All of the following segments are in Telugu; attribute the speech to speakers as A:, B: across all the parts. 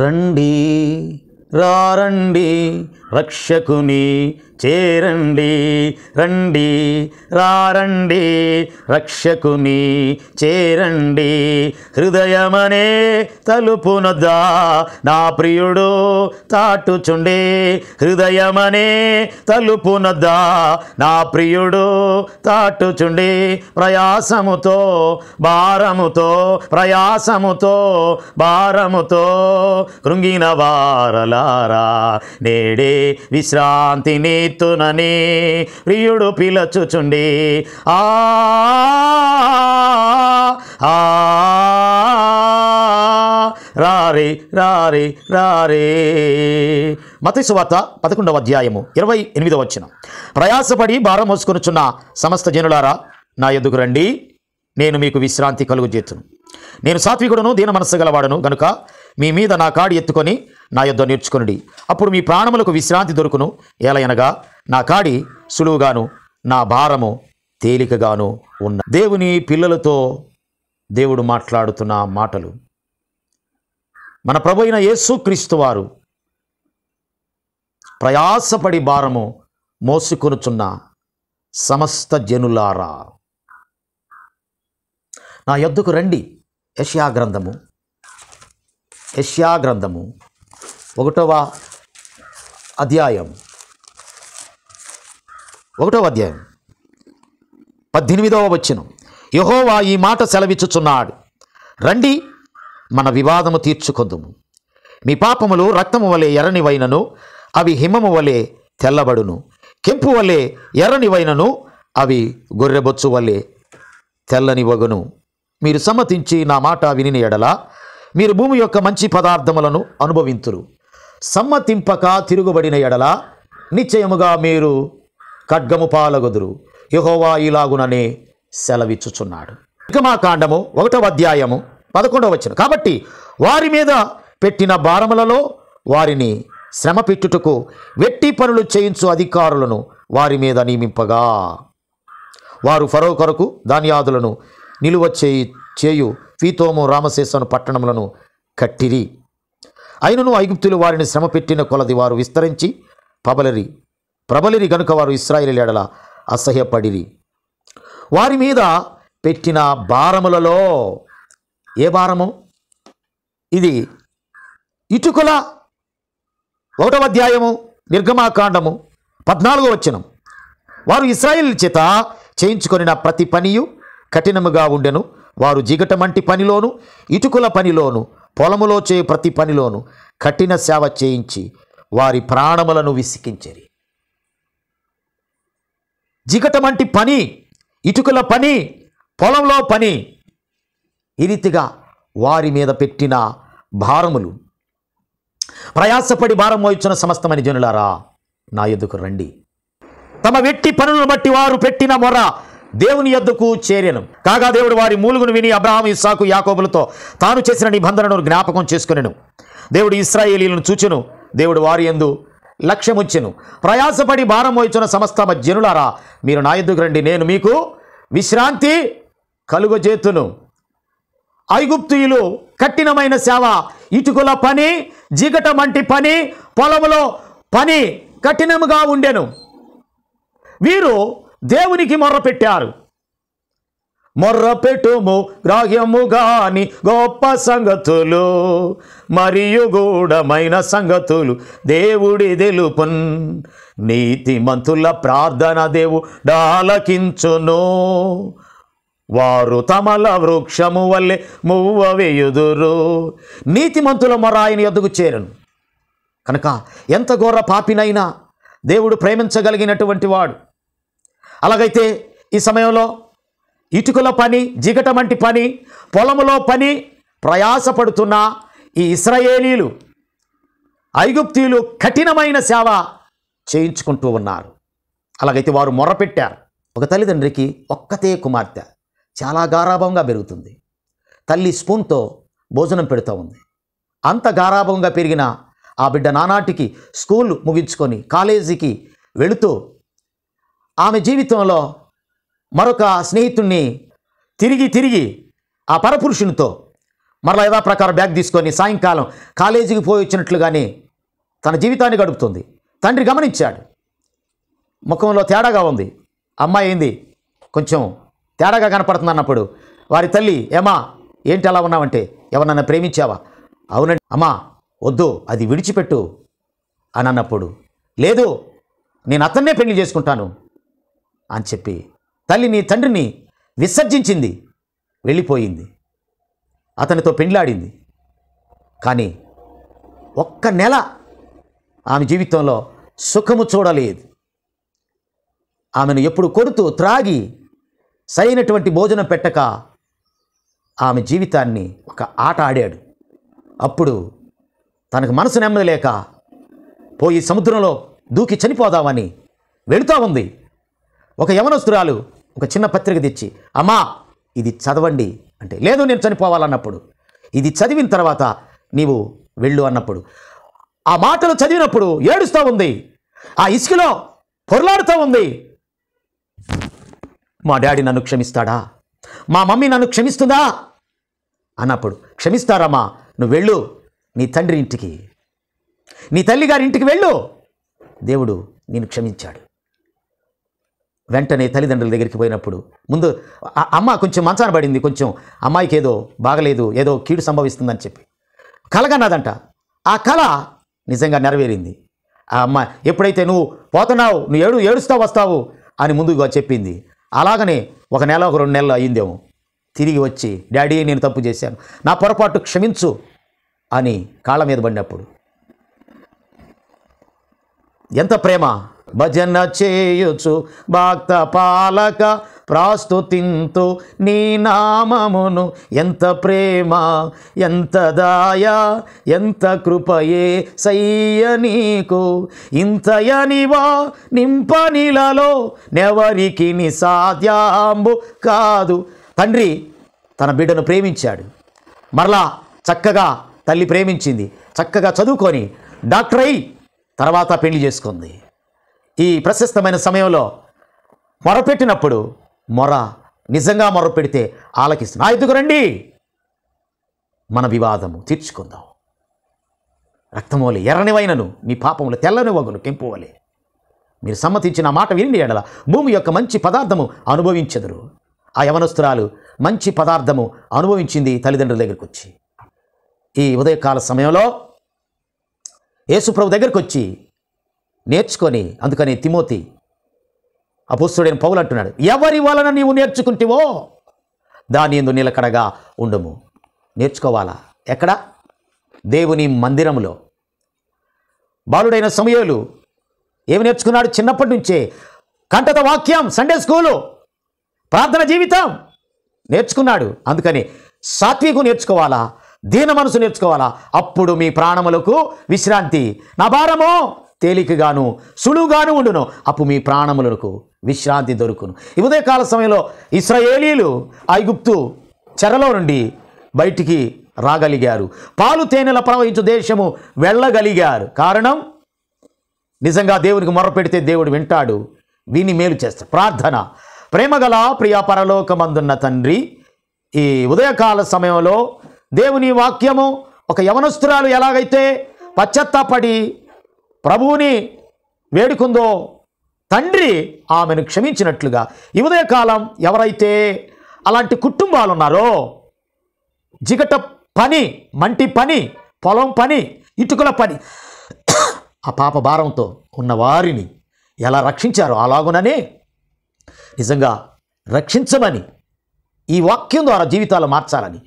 A: రండి రారండి రక్షకుని చేరండి రండి రారండి రక్షకుని చేరండి హృదయమనే తలుపునొద్దా నా ప్రియుడు తాటుచుండే హృదయమనే తలుపునొద్దా నా ప్రియుడు తాటుచుండే ప్రయాసముతో భారముతో ప్రయాసముతో భారముతో కృంగిన వారలారా నేడే విశ్రాంతిని నీతునని ప్రియుడు పిలచుచుండి ఆ రారే రారే రారే మతసువార్త పదకొండవ అధ్యాయము ఇరవై ఎనిమిదవ వచ్చిన ప్రయాసపడి భారం మోసుకొనుచున్న సమస్త జనులారా నా ఎదుగు రండి నేను మీకు విశ్రాంతి కలుగు చేతును నేను సాత్వికుడును దీన మనస్సు గలవాడను గనుక మీ మీద నా కాడి ఎత్తుకొని నా యుద్ధం నేర్చుకునుడి అప్పుడు మీ ప్రాణములకు విశ్రాంతి దొరుకును ఎలయనగా నా కాడి సులువుగాను నా భారము తేలికగాను ఉన్న దేవుని పిల్లలతో దేవుడు మాట్లాడుతున్న మాటలు మన ప్రభు అయిన యేసుక్రీస్తు వారు ప్రయాసపడి భారము మోసుకొనుచున్న సమస్త జనులారా నా యొద్దుకు రండి యశ్యాగ్రంథము గ్రంథము యష్యా గ్రంథము ఒకటవ అధ్యాయం ఒకటవ అధ్యాయం పద్దెనిమిదవ వచ్చిన యహోవా ఈ మాట సెలవిచ్చుచున్నాడు రండి మన వివాదము తీర్చుకొందుము మీ పాపములు రక్తము వలె ఎర్రనివైనను అవి హిమము వలె తెల్లబడును కెంపు వలె ఎర్రనివైనను అవి గొర్రెబొచ్చు వలె తెల్లనివగును మీరు సమ్మతించి నా మాట వినిన ఎడల మీరు భూమి యొక్క మంచి పదార్థములను అనుభవింతురు సమ్మతింపక తిరుగుబడిన ఎడల నిశ్చయముగా మీరు ఖడ్గము పాలగొదురు యహోవా ఇలాగుననే సెలవిచ్చుచున్నాడు కాండము ఒకటవ అధ్యాయము పదకొండవ వచ్చిన కాబట్టి వారి మీద పెట్టిన భారములలో వారిని శ్రమ పెట్టుటకు వెట్టి పనులు చేయించు అధికారులను వారి మీద నియమింపగా వారు ఫరో కొరకు ధాన్యాదులను నిలువ చేయి చేయు పీతోము రామశేషను పట్టణములను కట్టిరి అయినను ఐగుప్తులు వారిని శ్రమ పెట్టిన కొలది వారు విస్తరించి పబలరి ప్రబలిరి గనుక వారు ఇస్రాయిలేడల అసహ్యపడిరి వారి మీద పెట్టిన భారములలో ఏ భారము ఇది ఇటుకుల ఒకటవ అధ్యాయము నిర్గమాకాండము పద్నాలుగో వచ్చినం వారు ఇస్రాయిల్ చేత చేయించుకొనిన ప్రతి పనియు కఠినముగా ఉండెను వారు జిగటమంటి పనిలోను ఇటుకుల పనిలోను పొలములో చే ప్రతి పనిలోను కఠిన సేవ చేయించి వారి ప్రాణములను విసికించరి జిగటమంటి పని ఇటుకుల పని పొలంలో పని ఈ రీతిగా వారి మీద పెట్టిన భారములు ప్రయాసపడి భారం మోయించిన సమస్తమైన జనులారా నా ఎదుకు రండి తమ వెట్టి పనులను బట్టి వారు పెట్టిన మొర దేవుని యొద్దకు చేరను కాగా దేవుడు వారి మూలుగును విని అబ్రహాం ఇస్సాకు యాకోబులతో తాను చేసిన నిబంధనను జ్ఞాపకం చేసుకునేను దేవుడు ఇస్రాయేలీలను చూచెను దేవుడు వారి ఎందు లక్ష్యముచ్చెను ప్రయాసపడి భారం వచ్చిన సమస్త జనులారా మీరు నా ఎద్దుకు రండి నేను మీకు విశ్రాంతి కలుగజేతును ఐగుప్తుయులు కఠినమైన సేవ ఇటుకుల పని జిగట వంటి పని పొలములో పని కఠినముగా ఉండెను వీరు దేవునికి మొర్ర పెట్టుము గ్రాహ్యము గాని గొప్ప సంగతులు మరియు గూఢమైన సంగతులు దేవుడి తెలుపున్ మంతుల ప్రార్థన దేవు డాలకించును వారు తమల వృక్షము వల్లే మువ్వ మువ్వవేయుదురు నీతిమంతుల మొర ఆయన ఎదుగు చేరను కనుక ఎంత ఘోర పాపినైనా దేవుడు ప్రేమించగలిగినటువంటి వాడు అలాగైతే ఈ సమయంలో ఇటుకల పని జిగటమంటి పని పొలములో పని ప్రయాసపడుతున్న ఈ ఇస్రాయేలీలు ఐగుప్తీయులు కఠినమైన సేవ చేయించుకుంటూ ఉన్నారు అలాగైతే వారు మొరపెట్టారు ఒక తల్లిదండ్రికి ఒక్కతే కుమార్తె చాలా గారాభంగా పెరుగుతుంది తల్లి స్పూన్తో భోజనం పెడుతూ ఉంది అంత గారాభంగా పెరిగిన ఆ బిడ్డ నానాటికి స్కూల్ ముగించుకొని కాలేజీకి వెళుతూ ఆమె జీవితంలో మరొక స్నేహితుణ్ణి తిరిగి తిరిగి ఆ పరపురుషునితో మరలా ప్రకారం బ్యాగ్ తీసుకొని సాయంకాలం కాలేజీకి పోయి వచ్చినట్లుగాని తన జీవితాన్ని గడుపుతుంది తండ్రి గమనించాడు ముఖంలో తేడాగా ఉంది అమ్మాయి ఏంది కొంచెం తేడాగా కనపడుతుంది అన్నప్పుడు వారి తల్లి ఏమా ఏంటి అలా ఉన్నావంటే ఎవరన్నా ప్రేమించావా అవునండి అమ్మా వద్దు అది విడిచిపెట్టు అని అన్నప్పుడు లేదు నేను అతన్నే పెళ్లి చేసుకుంటాను అని చెప్పి తల్లి నీ తండ్రిని విసర్జించింది వెళ్ళిపోయింది అతనితో పెండ్లాడింది కానీ ఒక్క నెల ఆమె జీవితంలో సుఖము చూడలేదు ఆమెను ఎప్పుడు కొడుతూ త్రాగి సరైనటువంటి భోజనం పెట్టక ఆమె జీవితాన్ని ఒక ఆట ఆడాడు అప్పుడు తనకు మనసు నెమ్మది లేక పోయి సముద్రంలో దూకి చనిపోదామని వెళుతూ ఉంది ఒక యమనస్తురాలు ఒక చిన్న పత్రిక తెచ్చి అమ్మా ఇది చదవండి అంటే లేదు నేను చనిపోవాలన్నప్పుడు ఇది చదివిన తర్వాత నీవు వెళ్ళు అన్నప్పుడు ఆ మాటలు చదివినప్పుడు ఏడుస్తూ ఉంది ఆ ఇసుకలో పొరలాడుతూ ఉంది మా డాడీ నన్ను క్షమిస్తాడా మా మమ్మీ నన్ను క్షమిస్తుందా అన్నప్పుడు క్షమిస్తారమ్మా నువ్వు వెళ్ళు నీ తండ్రి ఇంటికి నీ తల్లిగారి ఇంటికి వెళ్ళు దేవుడు నేను క్షమించాడు వెంటనే తల్లిదండ్రుల దగ్గరికి పోయినప్పుడు ముందు అమ్మ కొంచెం మంచాన పడింది కొంచెం అమ్మాయికి ఏదో బాగలేదు ఏదో కీడు సంభవిస్తుందని చెప్పి కలగన్నదంట ఆ కళ నిజంగా నెరవేరింది ఆ అమ్మ ఎప్పుడైతే నువ్వు పోతున్నావు నువ్వు ఏడు ఏడుస్తావు వస్తావు అని ముందుగా చెప్పింది అలాగనే ఒక నెల ఒక రెండు నెలలు అయ్యిందేమో తిరిగి వచ్చి డాడీ నేను తప్పు చేశాను నా పొరపాటు క్షమించు అని కాళ్ళ మీద పడినప్పుడు ఎంత ప్రేమ భజన చేయుచు భక్త పాలక ప్రాస్తుతింతు నీ నామమును ఎంత ప్రేమ ఎంత దాయ ఎంత కృపయే సయ్య నీకు ఇంతయనివా నింపనిలలో నెవరికి ని సాధ్యాంబు కాదు తండ్రి తన బిడ్డను ప్రేమించాడు మరలా చక్కగా తల్లి ప్రేమించింది చక్కగా చదువుకొని డాక్టర్ అయి తర్వాత పెళ్లి చేసుకుంది ఈ ప్రశస్తమైన సమయంలో మొరపెట్టినప్పుడు మొర నిజంగా పెడితే ఆలకిస్తుంది నా ఎదుగు రండి మన వివాదము తీర్చుకుందాం రక్తమోలి ఎర్రనివైనను మీ పాపములు తెల్లని వగును కెంపువలే మీరు సమ్మతించిన మాట విని ఎడల భూమి యొక్క మంచి పదార్థము అనుభవించదురు ఆ యవనస్తురాలు మంచి పదార్థము అనుభవించింది తల్లిదండ్రుల దగ్గరికి వచ్చి ఈ ఉదయకాల సమయంలో యేసుప్రభు దగ్గరకు వచ్చి నేర్చుకొని అందుకని తిమోతి అపుస్తుడైన పౌలు అంటున్నాడు ఎవరి వలన నీవు నేర్చుకుంటేవో దాని ఎందు నిలకడగా ఉండము నేర్చుకోవాలా ఎక్కడ దేవుని మందిరంలో బాలుడైన సమయాలు ఏమి నేర్చుకున్నాడు చిన్నప్పటి నుంచే కంటత వాక్యం సండే స్కూలు ప్రార్థన జీవితం నేర్చుకున్నాడు అందుకని సాత్వికు నేర్చుకోవాలా దీన మనసు నేర్చుకోవాలా అప్పుడు మీ ప్రాణములకు విశ్రాంతి నా భారము తేలికగాను సులువుగాను ఉండును అప్పు మీ ప్రాణములకు విశ్రాంతి దొరుకును ఈ ఉదయకాల సమయంలో ఇస్రాయేలీలు ఐగుప్తు చెరలో నుండి బయటికి రాగలిగారు పాలు తేనెల ప్రవహించు దేశము వెళ్ళగలిగారు కారణం నిజంగా దేవునికి మొరపెడితే దేవుడు వింటాడు విని మేలు చేస్తాడు ప్రార్థన ప్రేమగల ప్రియా పరలోకమందున్న తండ్రి ఈ ఉదయకాల సమయంలో దేవుని వాక్యము ఒక యవనస్తురాలు ఎలాగైతే పశ్చత్తాపడి ప్రభువుని వేడుకుందో తండ్రి ఆమెను క్షమించినట్లుగా ఈ ఉదయకాలం ఎవరైతే అలాంటి కుటుంబాలు ఉన్నారో జిగట పని మంటి పని పొలం పని ఇటుకల పని ఆ పాప భారంతో ఉన్న వారిని ఎలా రక్షించారో అలాగుననే నిజంగా రక్షించమని ఈ వాక్యం ద్వారా జీవితాలు మార్చాలని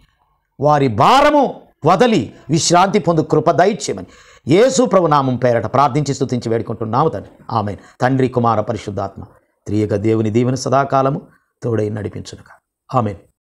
A: వారి భారము వదలి విశ్రాంతి పొందు కృప దయచేయమని యేసు నామం పేరట ప్రార్థించి స్థుతించి వేడుకుంటున్నాము తండ్రి ఆమె తండ్రి కుమార పరిశుద్ధాత్మ త్రియక దేవుని దీవెని సదాకాలము తోడై నడిపించునుక ఆమెను